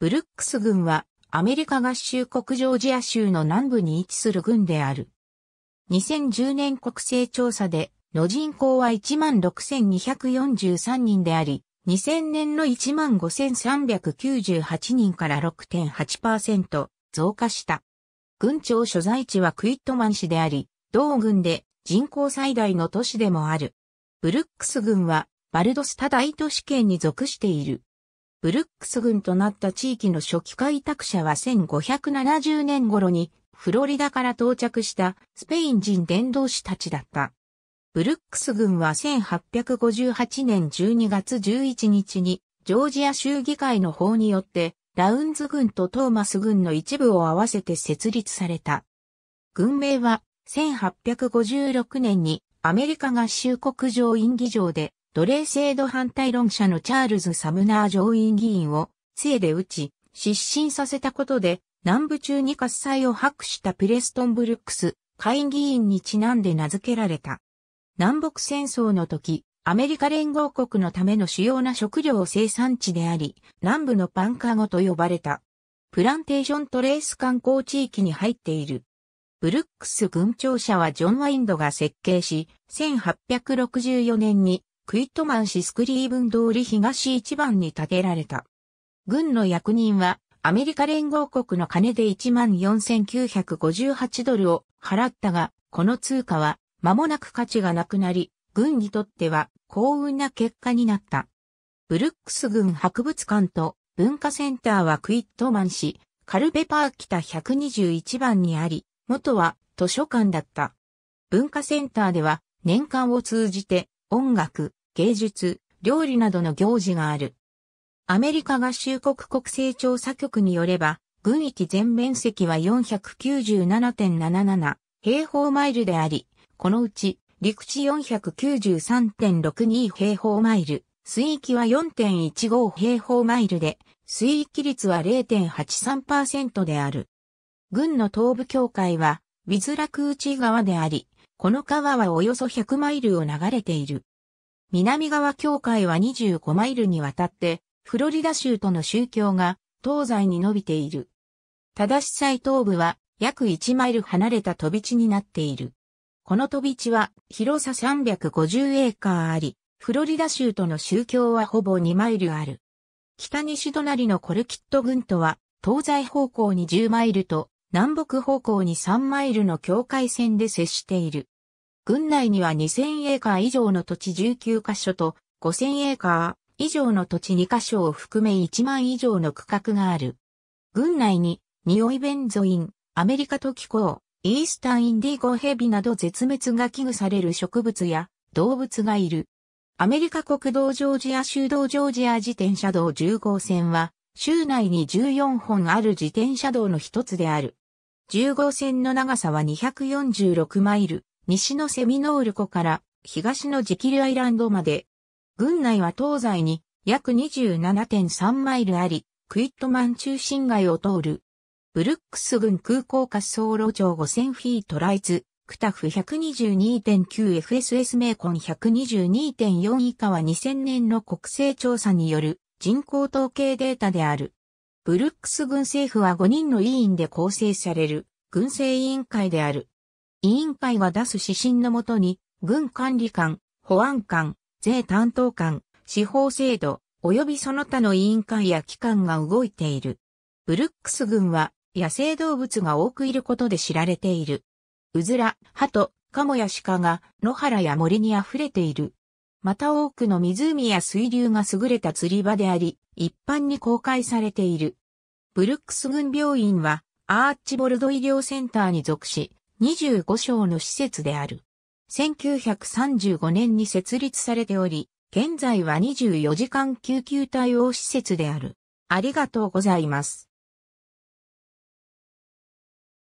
ブルックス軍はアメリカ合衆国ジョージア州の南部に位置する軍である。2010年国勢調査での人口は16,243人であり、2000年の15,398人から6.8%増加した。軍庁所在地はクイットマン市であり、同軍で人口最大の都市でもある。ブルックス軍はバルドスタ大都市圏に属している。ブルックス軍となった地域の初期開拓者は1570年頃にフロリダから到着したスペイン人伝道師たちだった。ブルックス軍は1858年12月11日にジョージア州議会の法によってラウンズ軍とトーマス軍の一部を合わせて設立された。軍名は1856年にアメリカ合衆国上院議場で奴隷制度反対論者のチャールズ・サムナー上院議員を杖で撃ち、失神させたことで南部中に喝采を博したプレストン・ブルックス下院議員にちなんで名付けられた。南北戦争の時、アメリカ連合国のための主要な食料生産地であり、南部のパンカゴと呼ばれた。プランテーショントレース観光地域に入っている。ブルックス軍庁舎はジョン・ワインドが設計し、1864年にクイットマン市スクリーブン通り東一番に建てられた。軍の役人は、アメリカ連合国の金で14,958ドルを払ったが、この通貨は間もなく価値がなくなり、軍にとっては幸運な結果になった。ブルックス軍博物館と文化センターはクイットマン市、カルベパー北121番にあり、元は図書館だった。文化センターでは年間を通じて音楽、芸術、料理などの行事がある。アメリカ合衆国国勢調査局によれば、軍域全面積は497.77平方マイルであり、このうち陸地493.62平方マイル、水域は4.15平方マイルで、水域率は0.83%である。軍の東部境界は、ウィズラクーチ川であり、この川はおよそ100マイルを流れている。南側教会は25マイルにわたって、フロリダ州との宗教が東西に伸びている。正し最東部は約1マイル離れた飛び地になっている。この飛び地は広さ350エーカーあり、フロリダ州との宗教はほぼ2マイルある。北西隣のコルキット群とは、東西方向に10マイルと、南北方向に3マイルの境界線で接している。郡内には2000エーカー以上の土地19カ所と、5000エーカー以上の土地2カ所を含め1万以上の区画がある。郡内に、匂いベンゾイン、アメリカトキコウ、イースタンインディゴヘビなど絶滅が危惧される植物や動物がいる。アメリカ国道ジョージア州道ジョージア自転車道10号線は、州内に14本ある自転車道の一つである。10号線の長さは246マイル、西のセミノール湖から東のジキルアイランドまで。郡内は東西に約27.3マイルあり、クイットマン中心街を通る。ブルックス郡空港滑走路上5000フィートライツ、クタフ 122.9FSS メーコン122.4以下は2000年の国勢調査による人口統計データである。ブルックス軍政府は5人の委員で構成される軍政委員会である。委員会は出す指針のもとに、軍管理官、保安官、税担当官、司法制度、及びその他の委員会や機関が動いている。ブルックス軍は野生動物が多くいることで知られている。うずら、鳩、カモや鹿が野原や森に溢れている。また多くの湖や水流が優れた釣り場であり、一般に公開されている。ブルックス軍病院はアーチボルド医療センターに属し、25章の施設である。1935年に設立されており、現在は24時間救急対応施設である。ありがとうございます。